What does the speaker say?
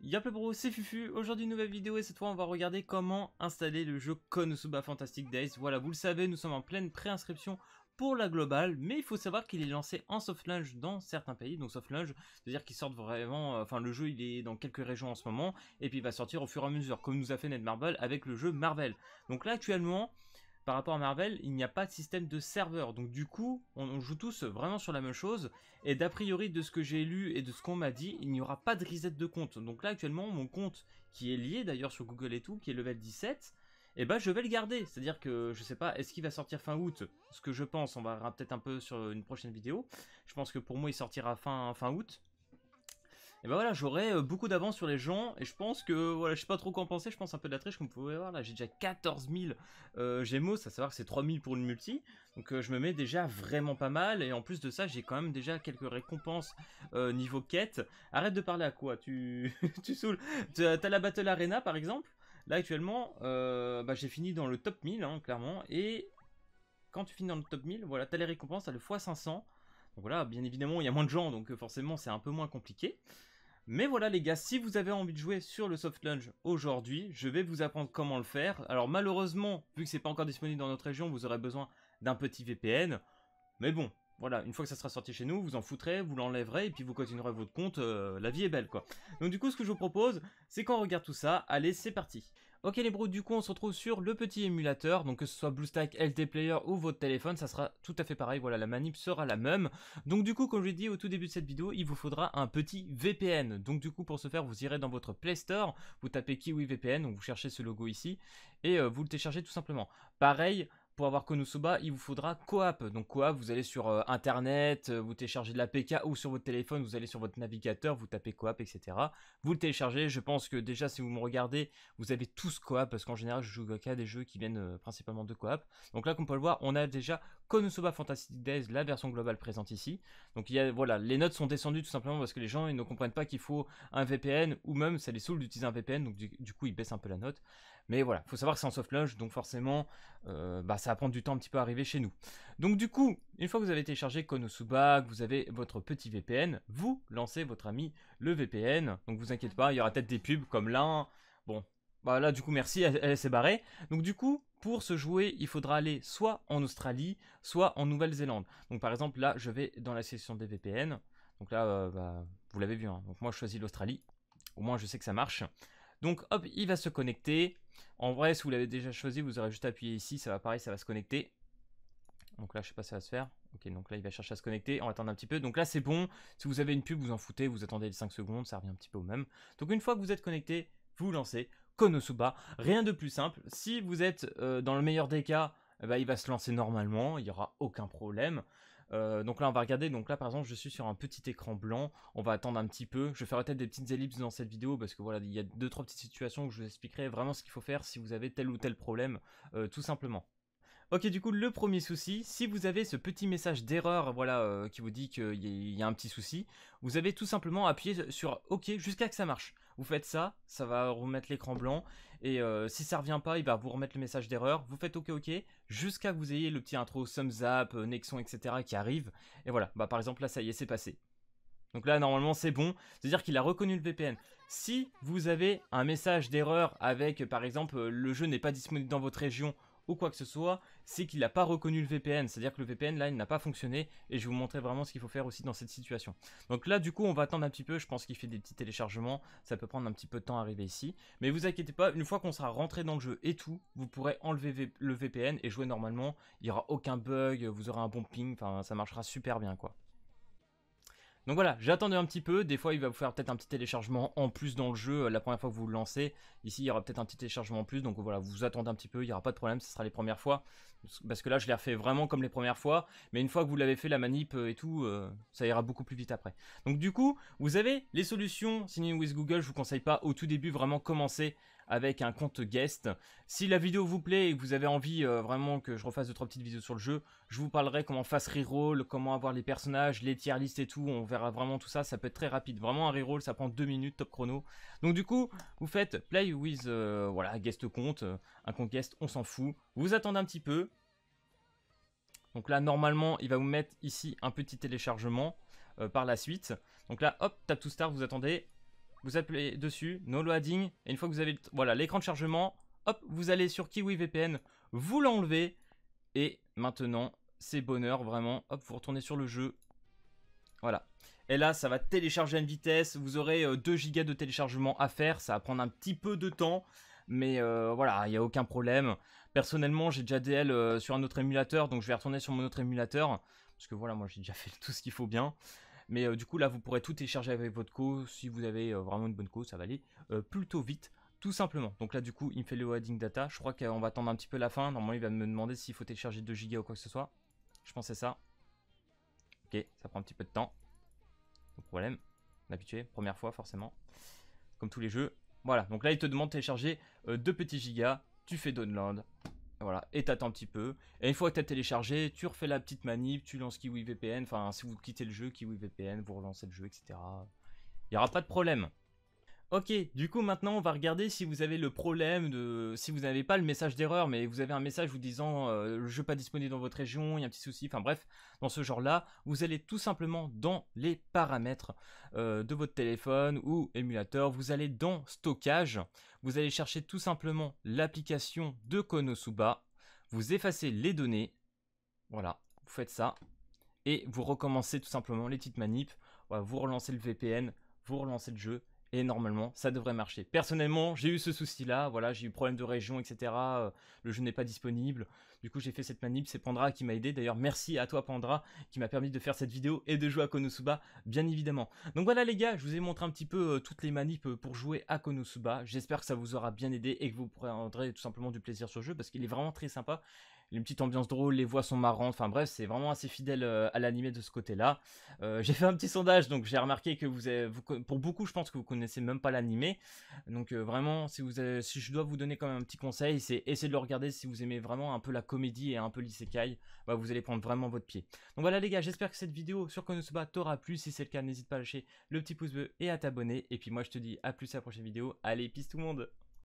Y'a bro c'est Fufu, aujourd'hui une nouvelle vidéo et cette fois on va regarder comment installer le jeu Konosuba Fantastic Days. Voilà, vous le savez, nous sommes en pleine préinscription pour la globale, mais il faut savoir qu'il est lancé en soft launch dans certains pays, donc soft launch, c'est-à-dire qu'il sort vraiment, euh, enfin le jeu il est dans quelques régions en ce moment, et puis il va sortir au fur et à mesure, comme nous a fait Ned Marvel avec le jeu Marvel. Donc là actuellement, par rapport à Marvel, il n'y a pas de système de serveur. Donc du coup, on, joue tous vraiment sur la même chose. Et d'a priori, de ce que j'ai lu et de ce qu'on m'a dit, il n'y aura pas de reset de compte. Donc là, actuellement, mon compte, qui est lié d'ailleurs sur Google et tout, qui est level 17, et eh ben je vais le garder. C'est-à-dire que je sais pas, est-ce qu'il va sortir fin août Ce que je pense, on verra peut-être un peu sur une prochaine vidéo. Je pense que pour moi il sortira fin, fin août. Et ben voilà, j'aurai euh, beaucoup d'avance sur les gens, et je pense que, voilà, je sais pas trop quoi en penser, je pense un peu de la triche, comme vous pouvez voir là, j'ai déjà 14 000 euh, Gémeaux, ça savoir que c'est 3 000 pour une multi, donc euh, je me mets déjà vraiment pas mal, et en plus de ça, j'ai quand même déjà quelques récompenses euh, niveau quête. Arrête de parler à quoi Tu, tu saoules T'as la Battle Arena par exemple Là actuellement, bah, j'ai fini dans le top 1000, hein, clairement, et quand tu finis dans le top 1000, voilà, t'as les récompenses, t'as le x500, donc voilà, bien évidemment, il y a moins de gens, donc forcément, c'est un peu moins compliqué. Mais voilà les gars, si vous avez envie de jouer sur le soft launch aujourd'hui, je vais vous apprendre comment le faire. Alors malheureusement, vu que c'est pas encore disponible dans notre région, vous aurez besoin d'un petit VPN. Mais bon, voilà, une fois que ça sera sorti chez nous, vous en foutrez, vous l'enlèverez et puis vous continuerez votre compte, euh, la vie est belle quoi. Donc du coup ce que je vous propose, c'est qu'on regarde tout ça, allez c'est parti Ok les bros, du coup on se retrouve sur le petit émulateur, donc que ce soit BlueStack, LT Player ou votre téléphone, ça sera tout à fait pareil, voilà la manip sera la même. Donc du coup comme je l'ai dit au tout début de cette vidéo, il vous faudra un petit VPN. Donc du coup pour ce faire, vous irez dans votre Play Store, vous tapez Kiwi VPN, donc vous cherchez ce logo ici, et euh, vous le téléchargez tout simplement. Pareil, pour avoir Konosuba, il vous faudra Coap. Donc quoi vous allez sur euh, Internet, euh, vous téléchargez de la PK ou sur votre téléphone, vous allez sur votre navigateur, vous tapez Coap, etc. Vous le téléchargez. Je pense que déjà, si vous me regardez, vous avez tous Coap, parce qu'en général, je joue qu'à des jeux qui viennent euh, principalement de coop Donc là, comme on peut le voir, on a déjà Konosuba Fantasy Days, la version globale présente ici. Donc il y a, voilà, les notes sont descendues tout simplement parce que les gens ils ne comprennent pas qu'il faut un VPN ou même ça les saoule d'utiliser un VPN, donc du, coup ils baissent un peu la note. Mais voilà, faut savoir que c'est en soft launch, donc forcément euh, bah, ça va prendre du temps un petit peu à arriver chez nous. Donc du coup, une fois que vous avez téléchargé Konosuba, que vous avez votre petit VPN, vous lancez votre ami le VPN. Donc vous inquiétez pas, il y aura peut-être des pubs comme là. Bon, voilà, bah, du coup, merci, elle, s'est barrée. Donc du coup, pour se jouer, il faudra aller soit en Australie, soit en Nouvelle-Zélande. Donc par exemple, là, je vais dans la session des VPN. Donc là, euh, bah, vous l'avez vu. Hein. Donc moi, je choisis l'Australie. Au moins, je sais que ça marche. Donc hop, il va se connecter. En vrai, si vous l'avez déjà choisi, vous aurez juste appuyé ici. Ça va pareil, ça va se connecter. Donc là, je sais pas si ça va se faire. Ok, donc là, il va chercher à se connecter. On va attendre un petit peu. Donc là, c'est bon. Si vous avez une pub, vous en foutez. Vous attendez les 5 secondes. Ça revient un petit peu au même. Donc une fois que vous êtes connecté, vous lancez. Konosuba. Rien de plus simple. Si vous êtes euh, dans le meilleur des cas, eh ben, il va se lancer normalement, il n'y aura aucun problème. Euh, donc là, on va regarder. Donc là, par exemple, je suis sur un petit écran blanc. On va attendre un petit peu. Je ferai peut-être des petites ellipses dans cette vidéo parce que voilà, il y a deux trois petites situations où je vous expliquerai vraiment ce qu'il faut faire si vous avez tel ou tel problème, euh, tout simplement. Ok du coup le premier souci, si vous avez ce petit message d'erreur voilà, qui vous dit qu'il y, a un petit souci, vous avez tout simplement appuyé sur OK jusqu'à que ça marche. Vous faites ça, ça va remettre l'écran blanc. Et euh, si ça revient pas, il va vous remettre le message d'erreur. Vous faites OK, OK, jusqu'à que vous ayez le petit intro Sums up, euh, Nexon, etc. qui arrive. Et voilà, bah par exemple là, ça y est, c'est passé. Donc là, normalement, c'est bon. C'est-à-dire qu'il a reconnu le VPN. Si vous avez un message d'erreur avec, par exemple, euh, le jeu n'est pas disponible dans votre région ou quoi que ce soit, c'est qu'il n'a pas reconnu le VPN. C'est-à-dire que le VPN, là, il n'a pas fonctionné. Et je vais vous montrer vraiment ce qu'il faut faire aussi dans cette situation. Donc là, du coup, on va attendre un petit peu. Je pense qu'il fait des petits téléchargements. Ça peut prendre un petit peu de temps à arriver ici. Mais vous inquiétez pas, une fois qu'on sera rentré dans le jeu et tout, vous pourrez enlever le VPN et jouer normalement. Il n'y aura aucun bug, vous aurez un bon ping. Enfin, ça marchera super bien, quoi. Donc voilà, j'attendais un petit peu. Des fois, il va vous faire peut-être un petit téléchargement en plus dans le jeu euh, la première fois que vous le lancez. Ici, il y aura peut-être un petit téléchargement en plus. Donc voilà, vous attendez un petit peu, il n'y aura pas de problème, ce sera les premières fois. Parce que là, je l'ai refait vraiment comme les premières fois. Mais une fois que vous l'avez fait, la manip euh, et tout, euh, ça ira beaucoup plus vite après. Donc du coup, vous avez les solutions in with Google. Je vous conseille pas au tout début vraiment commencer avec un compte guest. Si la vidéo vous plaît et que vous avez envie euh, vraiment que je refasse deux trois petites vidéos sur le jeu, je vous parlerai comment fasse reroll, comment avoir les personnages, les tier list et tout. On verra vraiment tout ça. Ça peut être très rapide. Vraiment un reroll, ça prend deux minutes top chrono. Donc du coup, vous faites play with euh, voilà guest compte, euh, un compte guest, on s'en fout. Vous attendez un petit peu. Donc là, normalement, il va vous mettre ici un petit téléchargement par la suite. Donc là, hop, tap tout start, vous attendez vous appelez dessus, no loading, et une fois que vous avez voilà l'écran de chargement, hop, vous allez sur Kiwi VPN, vous l'enlevez, et maintenant, c'est bonheur, vraiment, hop, vous retournez sur le jeu, voilà. Et là, ça va télécharger à une vitesse, vous aurez 2 euh, Go de téléchargement à faire, ça va prendre un petit peu de temps, mais euh, voilà, il n'y a aucun problème. Personnellement, j'ai déjà DL euh, sur un autre émulateur, donc je vais retourner sur mon autre émulateur, parce que voilà, moi j'ai déjà fait tout ce qu'il faut bien. Mais euh, du coup, là, vous pourrez tout télécharger avec votre co si vous avez euh, vraiment une bonne co, ça va aller euh, plutôt vite. Tout simplement. Donc là, du coup, il me fait le loading data. Je crois qu'on va attendre un petit peu la fin. Normalement, il va me demander s'il faut télécharger 2 gigas ou quoi que ce soit. Je pensais ça. Ok, ça prend un petit peu de temps. Pas problème. On habitué, première fois forcément. Comme tous les jeux. Voilà, donc là, il te demande de télécharger 2 petits gigas. Tu fais download. Voilà, et t'attends un petit peu. Et une fois que t'as téléchargé, tu refais la petite manip, tu lances VPN, Enfin, si vous quittez le jeu, KiwiVPN, vous relancez le jeu, etc. Il n'y aura pas de problème. Ok, du coup maintenant on va regarder si vous avez le problème de, si vous n'avez pas le message d'erreur, mais vous avez un message vous disant le euh, jeu pas disponible dans votre région, il y a un petit souci, enfin bref, dans ce genre-là, vous allez tout simplement dans les paramètres euh, de votre téléphone ou émulateur, vous allez dans stockage, vous allez chercher tout simplement l'application de Konosuba, vous effacez les données, voilà, vous faites ça, et vous recommencez tout simplement les petites manips, vous relancez le VPN, vous relancez le jeu et normalement ça devrait marcher. Personnellement, j'ai eu ce souci-là, voilà, j'ai eu problème de région, etc. Euh, le jeu n'est pas disponible. Du coup, j'ai fait cette manip, c'est Pandra qui m'a aidé. D'ailleurs, merci à toi Pandra qui m'a permis de faire cette vidéo et de jouer à Konosuba, bien évidemment. Donc voilà les gars, je vous ai montré un petit peu euh, toutes les manips euh, pour jouer à Konosuba. J'espère que ça vous aura bien aidé et que vous prendrez tout simplement du plaisir sur le jeu parce qu'il est vraiment très sympa. Une petite ambiance drôle, les voix sont marrantes, enfin bref, c'est vraiment assez fidèle à l'animé de ce côté-là. j'ai fait un petit sondage, donc j'ai remarqué que vous, avez, vous, pour beaucoup, je pense que vous connaissez connaissez même pas l'animer, Donc euh, vraiment, si, vous si je dois vous donner quand même un petit conseil, c'est essayer de le regarder si vous aimez vraiment un peu la comédie et un peu l'isekai, bah, vous allez prendre vraiment votre pied. Donc voilà les gars, j'espère que cette vidéo sur Konosuba t'aura plu. Si c'est le cas, n'hésite pas à lâcher le petit pouce bleu et à t'abonner. Et puis moi je te dis à plus à la prochaine vidéo. Allez, peace tout le monde